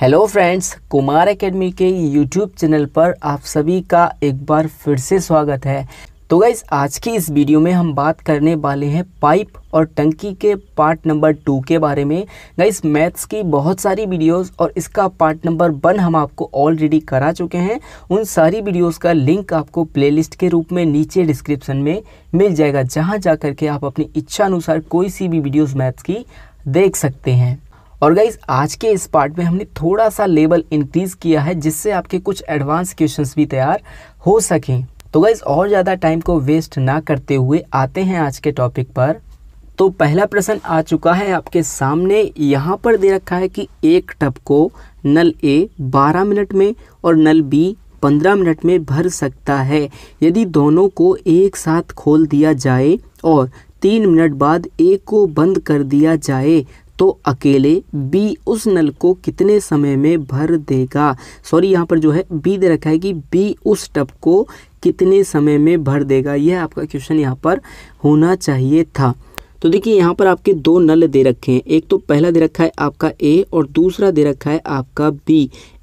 hello friends Kumar Academy के YouTube channel पर आप सभी का एक बार फिर से स्वागत है तो गाइज आज की इस वीडियो में हम बात करने वाले हैं पाइप और टंकी के पार्ट नंबर टू के बारे में गाइज मैथ्स की बहुत सारी वीडियोस और इसका पार्ट नंबर वन हम आपको ऑलरेडी करा चुके हैं उन सारी वीडियोस का लिंक आपको प्लेलिस्ट के रूप में नीचे डिस्क्रिप्शन में मिल जाएगा जहाँ जा के आप अपनी इच्छा अनुसार कोई सी भी वीडियोज़ मैथ्स की देख सकते हैं और गाइज आज के इस पार्ट में हमने थोड़ा सा लेवल इंक्रीज़ किया है जिससे आपके कुछ एडवांस क्वेश्चंस भी तैयार हो सकें तो गाइज और ज़्यादा टाइम को वेस्ट ना करते हुए आते हैं आज के टॉपिक पर तो पहला प्रश्न आ चुका है आपके सामने यहाँ पर दे रखा है कि एक टप को नल ए 12 मिनट में और नल बी 15 मिनट में भर सकता है यदि दोनों को एक साथ खोल दिया जाए और तीन मिनट बाद एक को बंद कर दिया जाए तो अकेले बी उस नल को कितने समय में भर देगा सॉरी यहाँ पर जो है बी दे रखा है कि बी उस टब को कितने समय में भर देगा यह आपका क्वेश्चन यहाँ पर होना चाहिए था तो देखिए यहाँ पर आपके दो नल दे रखे हैं एक तो पहला दे रखा है आपका ए और दूसरा दे रखा है आपका बी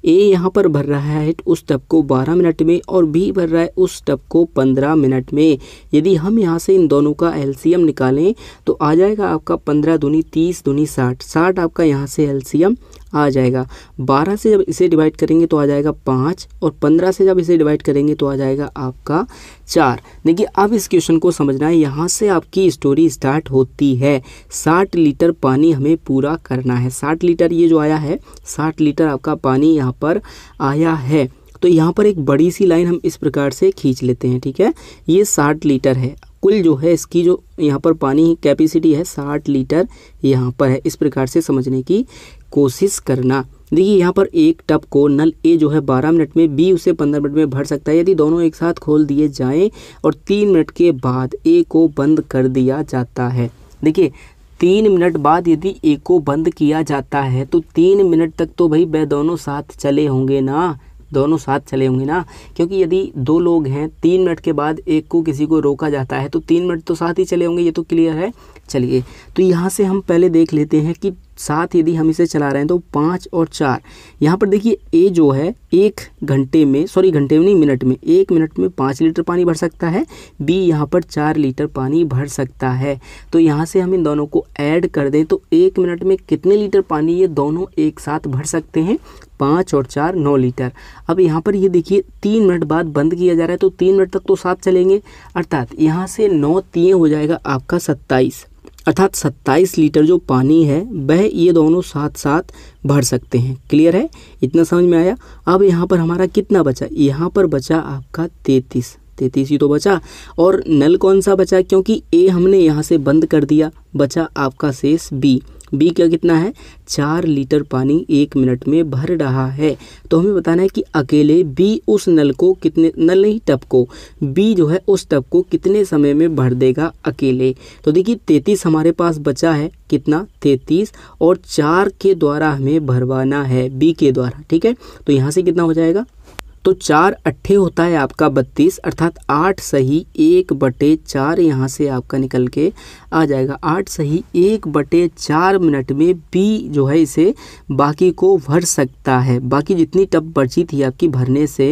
ए यहाँ पर भर रहा है उस टब को 12 मिनट में और बी भर रहा है उस टब को 15 मिनट में यदि हम यहाँ से इन दोनों का एलसीएम निकालें तो आ जाएगा आपका 15 दूनी 30 दूनी 60 60 आपका यहाँ से एलसीएम आ जाएगा 12 से जब इसे डिवाइड करेंगे तो आ जाएगा पाँच और 15 से जब इसे डिवाइड करेंगे तो आ जाएगा आपका चार देखिए अब इस क्वेश्चन को समझना है यहाँ से आपकी स्टोरी स्टार्ट होती है 60 लीटर पानी हमें पूरा करना है 60 लीटर ये जो आया है 60 लीटर आपका पानी यहाँ पर आया है तो यहाँ पर एक बड़ी सी लाइन हम इस प्रकार से खींच लेते हैं ठीक है ये साठ लीटर है कुल जो है इसकी जो यहाँ पर पानी कैपेसिटी है साठ लीटर यहाँ पर है इस प्रकार से समझने की कोशिश करना देखिए यहाँ पर एक टब को नल ए जो है 12 मिनट में बी उसे 15 मिनट में भर सकता है यदि दोनों एक साथ खोल दिए जाएं और तीन मिनट के बाद ए को बंद कर दिया जाता है देखिए तीन मिनट बाद यदि एको बंद किया जाता है तो तीन मिनट तक तो भाई वह दोनों साथ चले होंगे ना दोनों साथ चले होंगे ना क्योंकि यदि दो लोग हैं तीन मिनट के बाद एक को किसी को रोका जाता है तो तीन मिनट तो साथ ही चले होंगे ये तो क्लियर है चलिए तो यहाँ से हम पहले देख लेते हैं कि साथ यदि हम इसे चला रहे हैं तो पाँच और चार यहाँ पर देखिए ए जो है एक घंटे में सॉरी घंटे में नहीं मिनट में एक मिनट में पाँच लीटर पानी भर सकता है बी यहाँ पर चार लीटर पानी भर सकता है तो यहाँ से हम इन दोनों को ऐड कर दें तो एक मिनट में कितने लीटर पानी ये दोनों एक साथ भर सकते हैं पाँच और चार नौ लीटर अब यहाँ पर ये देखिए तीन मिनट बाद बंद किया जा रहा है तो तीन मिनट तक तो साथ चलेंगे अर्थात यहाँ से नौ तीन हो जाएगा आपका सत्ताईस अर्थात 27 लीटर जो पानी है वह ये दोनों साथ साथ भर सकते हैं क्लियर है इतना समझ में आया अब यहाँ पर हमारा कितना बचा यहाँ पर बचा आपका 33 तैतीस ही तो बचा और नल कौन सा बचा क्योंकि ए हमने यहाँ से बंद कर दिया बचा आपका शेष बी बी क्या कितना है चार लीटर पानी एक मिनट में भर रहा है तो हमें बताना है कि अकेले बी उस नल को कितने नल नहीं टप को बी जो है उस टप को कितने समय में भर देगा अकेले तो देखिए तैतीस हमारे पास बचा है कितना तैतीस और चार के द्वारा हमें भरवाना है बी के द्वारा ठीक है तो यहाँ से कितना हो जाएगा तो चार अट्ठे होता है आपका बत्तीस अर्थात आठ सही एक बटे चार यहाँ से आपका निकल के आ जाएगा आठ सही एक बटे चार मिनट में बी जो है इसे बाकी को भर सकता है बाकी जितनी टप बची थी आपकी भरने से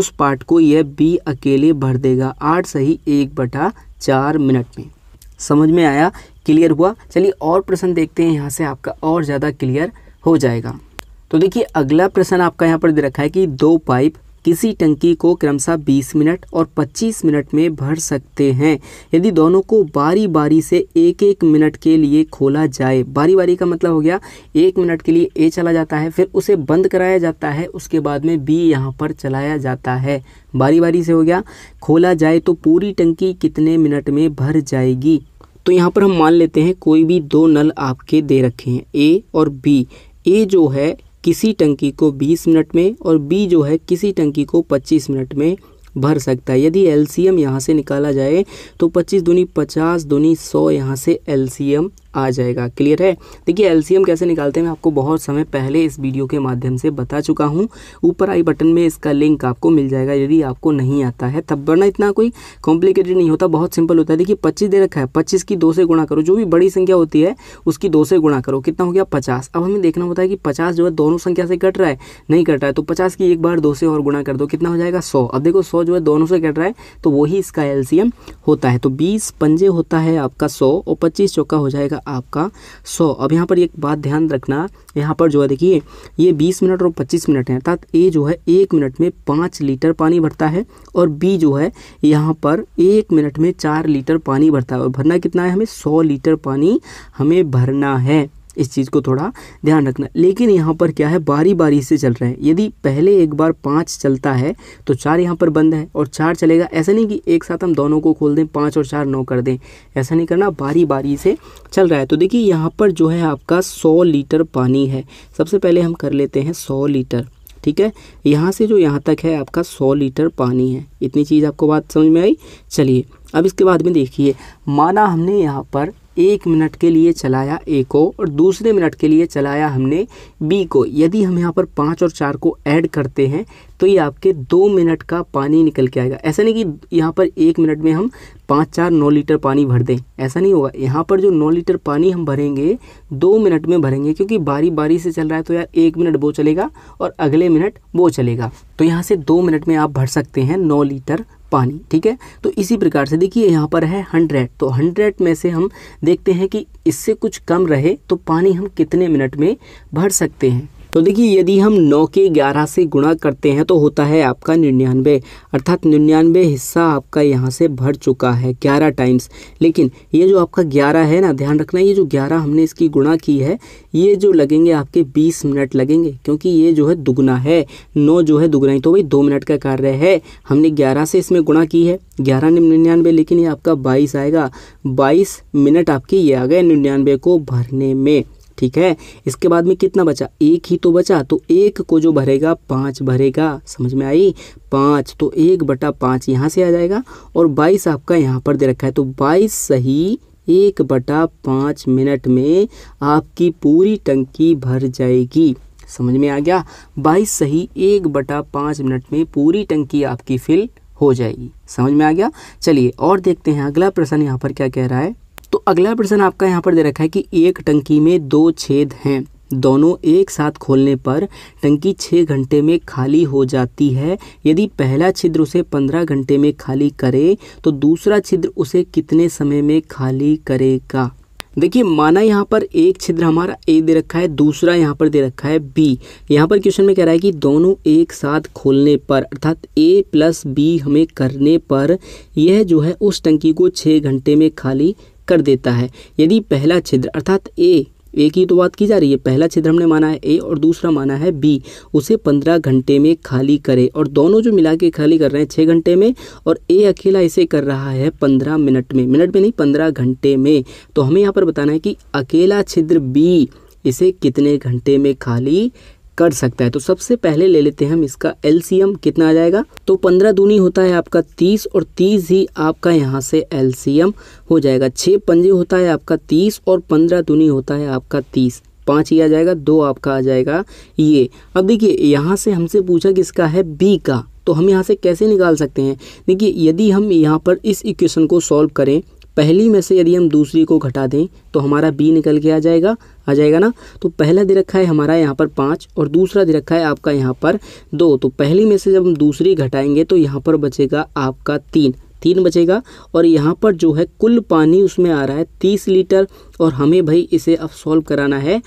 उस पार्ट को यह बी अकेले भर देगा आठ सही एक बटा चार मिनट में समझ में आया क्लियर हुआ चलिए और प्रश्न देखते हैं यहाँ से आपका और ज़्यादा क्लियर हो जाएगा तो देखिए अगला प्रश्न आपका यहाँ पर दे रखा है कि दो पाइप किसी टंकी को क्रमशः 20 मिनट और 25 मिनट में भर सकते हैं यदि दोनों को बारी बारी से एक एक मिनट के लिए खोला जाए बारी बारी का मतलब हो गया एक मिनट के लिए ए चला जाता है फिर उसे बंद कराया जाता है उसके बाद में बी यहाँ पर चलाया जाता है बारी बारी से हो गया खोला जाए तो पूरी टंकी कितने मिनट में भर जाएगी तो यहाँ पर हम मान लेते हैं कोई भी दो नल आपके दे रखे हैं ए और बी ए जो है किसी टंकी को 20 मिनट में और बी जो है किसी टंकी को 25 मिनट में भर सकता है यदि एल सी एम यहाँ से निकाला जाए तो 25 दुनी 50 दूनी 100 यहाँ से एल सी एम आ जाएगा क्लियर है देखिए एलसीएम कैसे निकालते हैं मैं आपको बहुत समय पहले इस वीडियो के माध्यम से बता चुका हूँ ऊपर आई बटन में इसका लिंक आपको मिल जाएगा यदि आपको नहीं आता है तब वरना इतना कोई कॉम्प्लिकेटेड नहीं होता बहुत सिंपल होता है देखिए पच्चीस दे रखा है पच्चीस की दो से गुणा करो जो भी बड़ी संख्या होती है उसकी दो से गुणा करो कितना हो गया पचास अब हमें देखना होता है कि पचास जो है दोनों संख्या से कट रहा है नहीं कट रहा है तो पचास की एक बार दो से और गुणा कर दो कितना हो जाएगा सौ अब देखो सौ जो है दोनों से कट रहा है तो वही इसका एलसीएम होता है तो बीस पंजे होता है आपका सौ और पच्चीस चौका हो जाएगा आपका सौ अब यहाँ पर एक बात ध्यान रखना यहाँ पर जो है देखिए ये बीस मिनट और पच्चीस मिनट है अर्थात ए जो है एक मिनट में पाँच लीटर पानी भरता है और बी जो है यहाँ पर एक मिनट में चार लीटर पानी भरता है और भरना कितना है हमें सौ लीटर पानी हमें भरना है इस चीज़ को थोड़ा ध्यान रखना लेकिन यहाँ पर क्या है बारी बारी से चल रहे हैं यदि पहले एक बार पाँच चलता है तो चार यहाँ पर बंद है और चार चलेगा ऐसा नहीं कि एक साथ हम दोनों को खोल दें पाँच और चार नौ कर दें ऐसा नहीं करना बारी बारी से चल रहा है तो देखिए यहाँ पर जो है आपका सौ लीटर पानी है सबसे पहले हम कर लेते हैं सौ लीटर ठीक है यहाँ से जो यहाँ तक है आपका सौ लीटर पानी है इतनी चीज़ आपको बात समझ में आई चलिए अब इसके बाद में देखिए माना हमने यहाँ पर एक मिनट के लिए चलाया ए को और दूसरे मिनट के लिए चलाया हमने बी को यदि हम यहाँ पर पाँच और चार को ऐड करते हैं तो ये आपके दो मिनट का पानी निकल के आएगा ऐसा नहीं कि यहाँ पर एक मिनट में हम पाँच चार नौ लीटर पानी भर दें ऐसा नहीं होगा यहाँ पर जो नौ लीटर पानी हम भरेंगे दो मिनट में भरेंगे क्योंकि बारी बारी से चल रहा है तो यार एक मिनट वो चलेगा और अगले मिनट वो चलेगा तो यहाँ से दो मिनट में आप भर सकते हैं नौ लीटर पानी ठीक है तो इसी प्रकार से देखिए यहाँ पर है हंड्रेड तो हंड्रेड में से हम देखते हैं कि इससे कुछ कम रहे तो पानी हम कितने मिनट में भर सकते हैं तो देखिए यदि हम नौ के ग्यारह से गुणा करते हैं तो होता है आपका निन्यानवे अर्थात निन्यानवे हिस्सा आपका यहाँ से भर चुका है ग्यारह टाइम्स लेकिन ये जो आपका ग्यारह है ना ध्यान रखना ये जो ग्यारह हमने इसकी गुणा की है ये जो लगेंगे आपके बीस मिनट लगेंगे क्योंकि ये जो है दुगुना है नौ जो है दुगना ही तो भाई दो मिनट का कार्य है हमने ग्यारह से इसमें गुणा की है ग्यारह निन्यानवे लेकिन ये आपका बाईस आएगा बाईस मिनट आपके ये आ गए निन्यानवे को भरने में ठीक है इसके बाद में कितना बचा एक ही तो बचा तो एक को जो भरेगा पाँच भरेगा समझ में आई पाँच तो एक बटा पाँच यहाँ से आ जाएगा और बाईस आपका यहाँ पर दे रखा है तो बाईस सही एक बटा पाँच मिनट में आपकी पूरी टंकी भर जाएगी समझ में आ गया बाईस सही एक बटा पाँच मिनट में पूरी टंकी आपकी फिल हो जाएगी समझ में आ गया चलिए और देखते हैं अगला प्रश्न यहाँ पर क्या कह रहा है तो अगला प्रश्न आपका यहाँ पर दे रखा है कि एक टंकी में दो छेद हैं दोनों एक साथ खोलने पर टंकी छः घंटे में खाली हो जाती है यदि पहला छिद्र उसे पंद्रह घंटे में खाली करे तो दूसरा छिद्र उसे कितने समय में खाली करेगा देखिए माना यहाँ पर एक छिद्र हमारा ए दे रखा है दूसरा यहाँ पर दे रखा है बी यहाँ पर क्वेश्चन में कह रहा है कि दोनों एक साथ खोलने पर अर्थात ए प्लस बी हमें करने पर यह जो है उस टंकी को छः घंटे में खाली कर देता है यदि पहला छिद्र अर्थात ए ए की तो बात की जा रही है पहला छिद्र हमने माना है ए और दूसरा माना है बी उसे पंद्रह घंटे में खाली करे और दोनों जो मिला के खाली कर रहे हैं छः घंटे में और ए अकेला इसे कर रहा है पंद्रह मिनट में मिनट में नहीं पंद्रह घंटे में तो हमें यहाँ पर बताना है कि अकेला छिद्र बी इसे कितने घंटे में खाली कर सकता है तो सबसे पहले ले लेते हैं हम इसका एलसीएम कितना आ जाएगा तो पंद्रह दूनी होता है आपका तीस और तीस ही आपका यहाँ से एलसीएम हो जाएगा छः पंजे होता है आपका तीस और पंद्रह दूनी होता है आपका तीस पाँच ही आ जाएगा दो आपका आ जाएगा ये अब देखिए यहाँ से हमसे पूछा किसका है बी का तो हम यहाँ से कैसे निकाल सकते हैं देखिए यदि हम यहाँ पर इस इक्वेशन को सॉल्व करें पहली में से यदि हम दूसरी को घटा दें तो हमारा बी निकल के आ जाएगा आ जाएगा ना तो पहला दे रखा है हमारा यहाँ पर पाँच और दूसरा दे रखा है आपका यहाँ पर दो तो पहली में से जब हम दूसरी घटाएंगे तो यहाँ पर बचेगा आपका तीन तीन बचेगा और यहाँ पर जो है कुल पानी उसमें आ रहा है तीस लीटर और हमें भाई इसे अब सॉल्व कराना है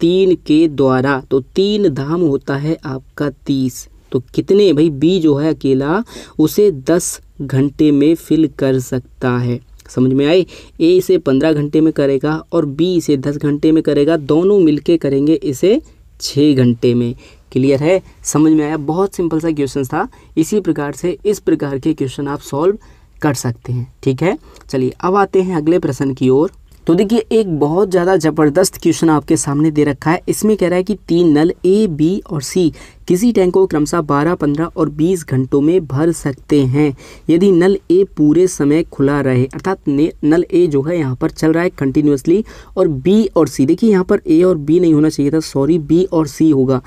तीन के द्वारा तो तीन धाम होता है आपका तीस तो कितने भाई बी जो है अकेला उसे दस घंटे में फिल कर सकता है समझ में आए ए इसे पंद्रह घंटे में करेगा और बी इसे दस घंटे में करेगा दोनों मिलके करेंगे इसे छः घंटे में क्लियर है समझ में आया बहुत सिंपल सा क्वेश्चन था इसी प्रकार से इस प्रकार के क्वेश्चन आप सॉल्व कर सकते हैं ठीक है चलिए अब आते हैं अगले प्रश्न की ओर तो देखिए एक बहुत ज़्यादा ज़बरदस्त क्वेश्चन आपके सामने दे रखा है इसमें कह रहा है कि तीन नल ए बी और सी किसी टैंक को क्रमशः 12, 15 और 20 घंटों में भर सकते हैं यदि नल ए पूरे समय खुला रहे अर्थात नल ए जो है यहाँ पर चल रहा है कंटिन्यूसली और बी और सी देखिए यहाँ पर ए और बी नहीं होना चाहिए था सॉरी बी और सी होगा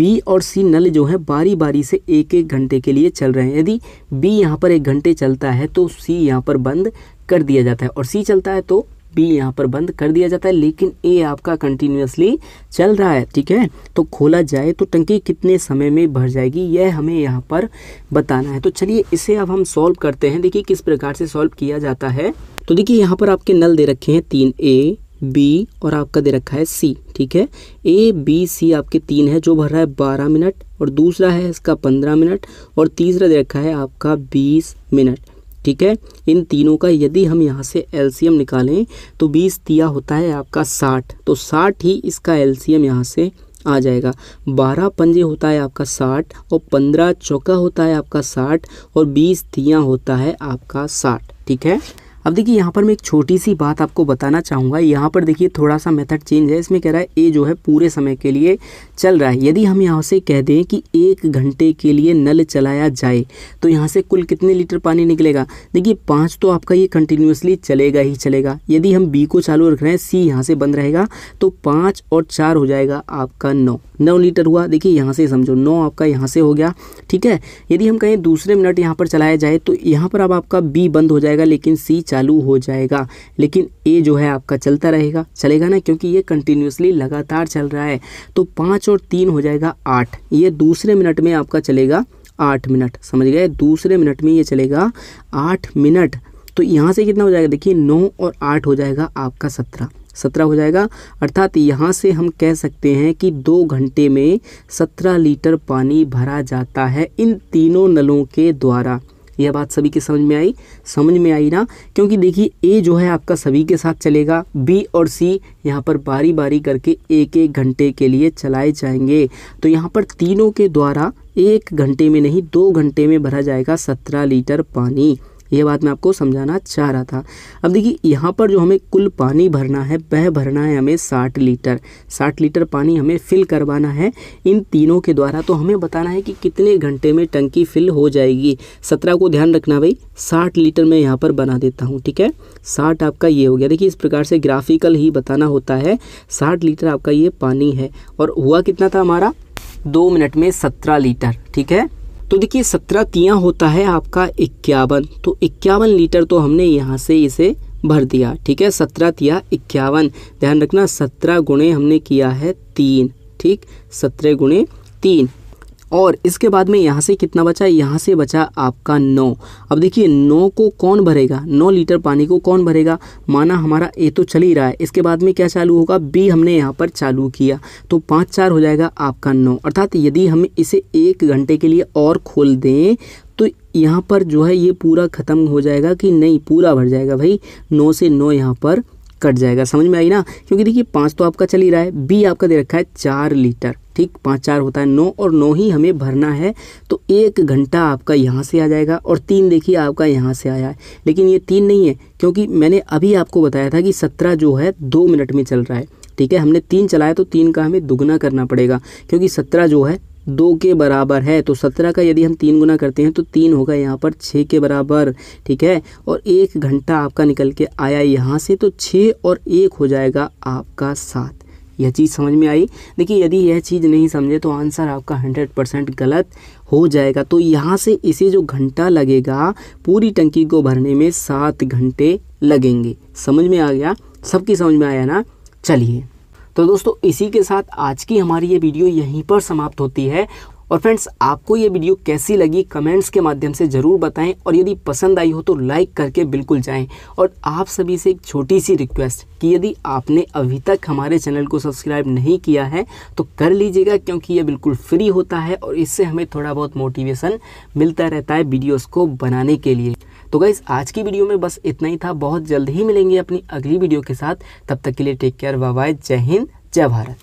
बी और सी नल जो है बारी बारी से एक एक घंटे के लिए चल रहे हैं यदि बी यहाँ पर एक घंटे चलता है तो सी यहाँ पर बंद कर दिया जाता है और सी चलता है तो बी यहाँ पर बंद कर दिया जाता है लेकिन ए आपका कंटिन्यूसली चल रहा है ठीक है तो खोला जाए तो टंकी कितने समय में भर जाएगी यह हमें यहाँ पर बताना है तो चलिए इसे अब हम सॉल्व करते हैं देखिए किस प्रकार से सॉल्व किया जाता है तो देखिए यहाँ पर आपके नल दे रखे हैं तीन ए बी और आपका दे रखा है सी ठीक है ए बी सी आपके तीन है जो भर रहा है बारह मिनट और दूसरा है इसका पंद्रह मिनट और तीसरा दे रखा है आपका बीस मिनट ठीक है इन तीनों का यदि हम यहाँ से एलसीएम निकालें तो बीस दिया होता है आपका साठ तो साठ ही इसका एलसीएम यहाँ से आ जाएगा बारह पंजे होता है आपका साठ और पंद्रह चौका होता है आपका साठ और बीस दिया होता है आपका साठ ठीक है अब देखिए यहाँ पर मैं एक छोटी सी बात आपको बताना चाहूँगा यहाँ पर देखिए थोड़ा सा मेथड चेंज है इसमें कह रहा है ए जो है पूरे समय के लिए चल रहा है यदि हम यहाँ से कह दें कि एक घंटे के लिए नल चलाया जाए तो यहाँ से कुल कितने लीटर पानी निकलेगा देखिए पाँच तो आपका ये कंटिन्यूसली चलेगा ही चलेगा यदि हम बी को चालू रख रहे हैं सी यहाँ से बंद रहेगा तो पाँच और चार हो जाएगा आपका नौ नौ लीटर हुआ देखिए यहाँ से समझो नौ आपका यहाँ से हो गया ठीक है यदि हम कहें दूसरे मिनट यहाँ पर चलाया जाए तो यहाँ पर अब आपका बी बंद हो जाएगा लेकिन सी चालू हो जाएगा लेकिन ए जो है आपका चलता रहेगा चलेगा ना क्योंकि ये कंटिन्यूसली लगातार चल रहा है तो पाँच और तीन हो जाएगा आठ ये दूसरे मिनट में आपका चलेगा आठ मिनट समझ गए दूसरे मिनट में ये चलेगा आठ मिनट तो यहाँ से कितना हो जाएगा देखिए नौ और आठ हो जाएगा आपका सत्रह सत्रह हो जाएगा अर्थात यहाँ से हम कह सकते हैं कि दो घंटे में सत्रह लीटर पानी भरा जाता है इन तीनों नलों के द्वारा यह बात सभी के समझ में आई समझ में आई ना क्योंकि देखिए ए जो है आपका सभी के साथ चलेगा बी और सी यहाँ पर बारी बारी करके एक एक घंटे के लिए चलाए जाएंगे तो यहाँ पर तीनों के द्वारा एक घंटे में नहीं दो घंटे में भरा जाएगा सत्रह लीटर पानी ये बात मैं आपको समझाना चाह रहा था अब देखिए यहाँ पर जो हमें कुल पानी भरना है वह भरना है हमें साठ लीटर साठ लीटर पानी हमें फिल करवाना है इन तीनों के द्वारा तो हमें बताना है कि कितने घंटे में टंकी फिल हो जाएगी सत्रह को ध्यान रखना भाई साठ लीटर मैं यहाँ पर बना देता हूँ ठीक है साठ आपका ये हो गया देखिए इस प्रकार से ग्राफिकल ही बताना होता है साठ लीटर आपका ये पानी है और हुआ कितना था हमारा दो मिनट में सत्रह लीटर ठीक है तो देखिए सत्रह तिया होता है आपका इक्यावन तो इक्यावन लीटर तो हमने यहाँ से इसे भर दिया ठीक है सत्रह तिया इक्यावन ध्यान रखना सत्रह गुणे हमने किया है तीन ठीक सत्रह गुणे तीन और इसके बाद में यहाँ से कितना बचा यहाँ से बचा आपका नौ अब देखिए नौ को कौन भरेगा नौ लीटर पानी को कौन भरेगा माना हमारा ए तो चल ही रहा है इसके बाद में क्या चालू होगा बी हमने यहाँ पर चालू किया तो पाँच चार हो जाएगा आपका नौ अर्थात यदि हम इसे एक घंटे के लिए और खोल दें तो यहाँ पर जो है ये पूरा ख़त्म हो जाएगा कि नहीं पूरा भर जाएगा भाई नौ से नौ यहाँ पर कट जाएगा समझ में आई ना क्योंकि देखिए पाँच तो आपका चल ही रहा है बी आपका दे रखा है चार लीटर ठीक पाँच चार होता है नौ और नौ ही हमें भरना है तो एक घंटा आपका यहाँ से आ जाएगा और तीन देखिए आपका यहाँ से आया है लेकिन ये तीन नहीं है क्योंकि मैंने अभी आपको बताया था कि सत्रह जो है दो मिनट में चल रहा है ठीक है हमने तीन चलाया तो तीन का हमें दुगना करना पड़ेगा क्योंकि सत्रह जो है दो के बराबर है तो सत्रह का यदि हम तीन गुना करते हैं तो तीन होगा यहाँ पर छः के बराबर ठीक है और एक घंटा आपका निकल के आया यहाँ से तो छः और एक हो जाएगा आपका सात यह चीज़ समझ में आई देखिए यदि यह चीज़ नहीं समझे तो आंसर आपका हंड्रेड परसेंट गलत हो जाएगा तो यहाँ से इसे जो घंटा लगेगा पूरी टंकी को भरने में सात घंटे लगेंगे समझ में आ गया सबकी समझ में आया ना चलिए तो दोस्तों इसी के साथ आज की हमारी ये वीडियो यहीं पर समाप्त होती है और फ्रेंड्स आपको ये वीडियो कैसी लगी कमेंट्स के माध्यम से ज़रूर बताएं और यदि पसंद आई हो तो लाइक करके बिल्कुल जाएं और आप सभी से एक छोटी सी रिक्वेस्ट कि यदि आपने अभी तक हमारे चैनल को सब्सक्राइब नहीं किया है तो कर लीजिएगा क्योंकि ये बिल्कुल फ्री होता है और इससे हमें थोड़ा बहुत मोटिवेशन मिलता रहता है वीडियोज़ को बनाने के लिए तो गाइज आज की वीडियो में बस इतना ही था बहुत जल्द ही मिलेंगे अपनी अगली वीडियो के साथ तब तक के लिए टेक केयर बाय जय हिंद जय भारत